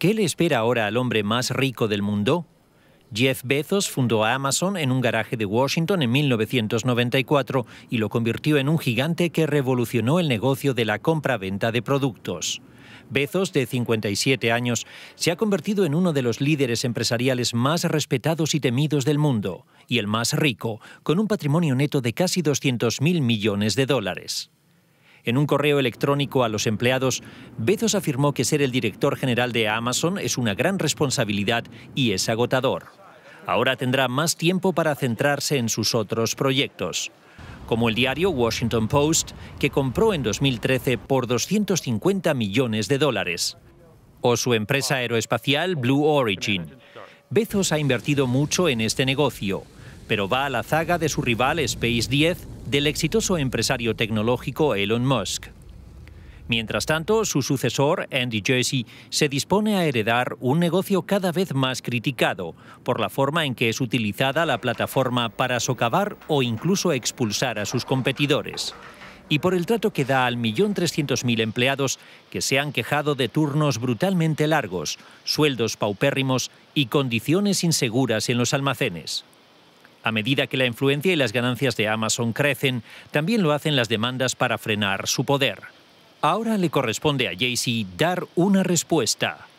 ¿Qué le espera ahora al hombre más rico del mundo? Jeff Bezos fundó a Amazon en un garaje de Washington en 1994 y lo convirtió en un gigante que revolucionó el negocio de la compra-venta de productos. Bezos, de 57 años, se ha convertido en uno de los líderes empresariales más respetados y temidos del mundo, y el más rico, con un patrimonio neto de casi 200.000 millones de dólares. En un correo electrónico a los empleados, Bezos afirmó que ser el director general de Amazon es una gran responsabilidad y es agotador. Ahora tendrá más tiempo para centrarse en sus otros proyectos, como el diario Washington Post, que compró en 2013 por 250 millones de dólares, o su empresa aeroespacial Blue Origin. Bezos ha invertido mucho en este negocio pero va a la zaga de su rival Space10 del exitoso empresario tecnológico Elon Musk. Mientras tanto, su sucesor, Andy Jersey, se dispone a heredar un negocio cada vez más criticado por la forma en que es utilizada la plataforma para socavar o incluso expulsar a sus competidores y por el trato que da al millón trescientos mil empleados que se han quejado de turnos brutalmente largos, sueldos paupérrimos y condiciones inseguras en los almacenes. A medida que la influencia y las ganancias de Amazon crecen, también lo hacen las demandas para frenar su poder. Ahora le corresponde a jay dar una respuesta.